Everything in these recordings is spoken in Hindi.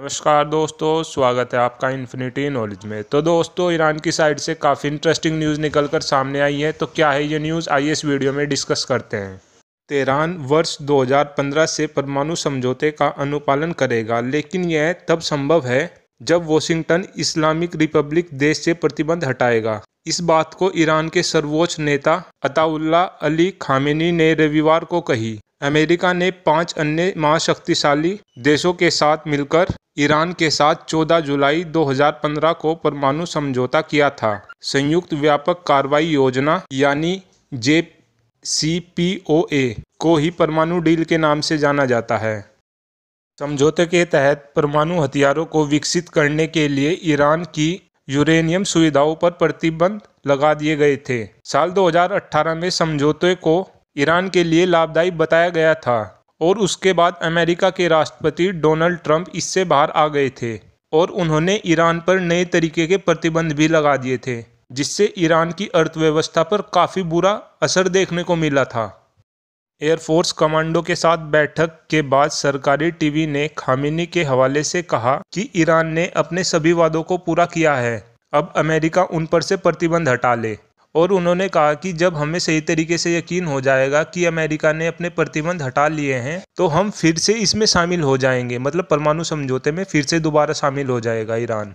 नमस्कार दोस्तों स्वागत है आपका इन्फिनिटी नॉलेज में तो दोस्तों ईरान की साइड से काफ़ी इंटरेस्टिंग न्यूज़ निकल कर सामने आई है तो क्या है ये न्यूज़ आइए इस वीडियो में डिस्कस करते हैं तेहरान वर्ष 2015 से परमाणु समझौते का अनुपालन करेगा लेकिन यह तब संभव है जब वॉशिंगटन इस्लामिक रिपब्लिक देश से प्रतिबंध हटाएगा इस बात को ईरान के सर्वोच्च नेता अताउल्ला अली खामिनी ने रविवार को कही अमेरिका ने पांच अन्य महाशक्तिशाली देशों के साथ मिलकर ईरान के साथ 14 जुलाई 2015 को परमाणु समझौता किया था संयुक्त व्यापक कार्रवाई योजना यानी जे को ही परमाणु डील के नाम से जाना जाता है समझौते के तहत परमाणु हथियारों को विकसित करने के लिए ईरान की यूरेनियम सुविधाओं पर प्रतिबंध लगा दिए गए थे साल 2018 में समझौते को ईरान के लिए लाभदायी बताया गया था और उसके बाद अमेरिका के राष्ट्रपति डोनाल्ड ट्रंप इससे बाहर आ गए थे और उन्होंने ईरान पर नए तरीके के प्रतिबंध भी लगा दिए थे जिससे ईरान की अर्थव्यवस्था पर काफ़ी बुरा असर देखने को मिला था एयरफोर्स कमांडो के साथ बैठक के बाद सरकारी टीवी ने खामिनी के हवाले से कहा कि ईरान ने अपने सभी वादों को पूरा किया है अब अमेरिका उन पर से प्रतिबंध हटा ले और उन्होंने कहा कि जब हमें सही तरीके से यकीन हो जाएगा कि अमेरिका ने अपने प्रतिबंध हटा लिए हैं तो हम फिर से इसमें शामिल हो जाएंगे मतलब परमाणु समझौते में फिर से दोबारा शामिल हो जाएगा ईरान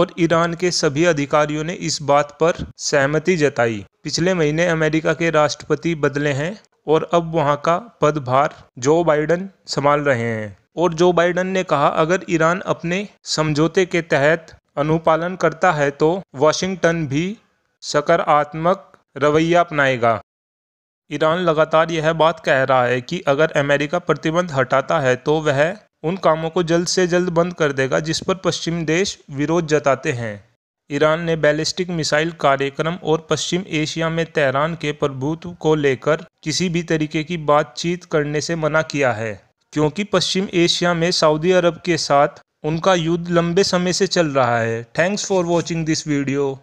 और ईरान के सभी अधिकारियों ने इस बात पर सहमति जताई पिछले महीने अमेरिका के राष्ट्रपति बदले हैं और अब वहाँ का पदभार जो बाइडन संभाल रहे हैं और जो बाइडन ने कहा अगर ईरान अपने समझौते के तहत अनुपालन करता है तो वाशिंगटन भी सकारात्मक रवैया अपनाएगा ईरान लगातार यह बात कह रहा है कि अगर अमेरिका प्रतिबंध हटाता है तो वह उन कामों को जल्द से जल्द बंद कर देगा जिस पर पश्चिम देश विरोध जताते हैं ईरान ने बैलिस्टिक मिसाइल कार्यक्रम और पश्चिम एशिया में तेहरान के प्रभुत्व को लेकर किसी भी तरीके की बातचीत करने से मना किया है क्योंकि पश्चिम एशिया में सऊदी अरब के साथ उनका युद्ध लंबे समय से चल रहा है thanks for watching this video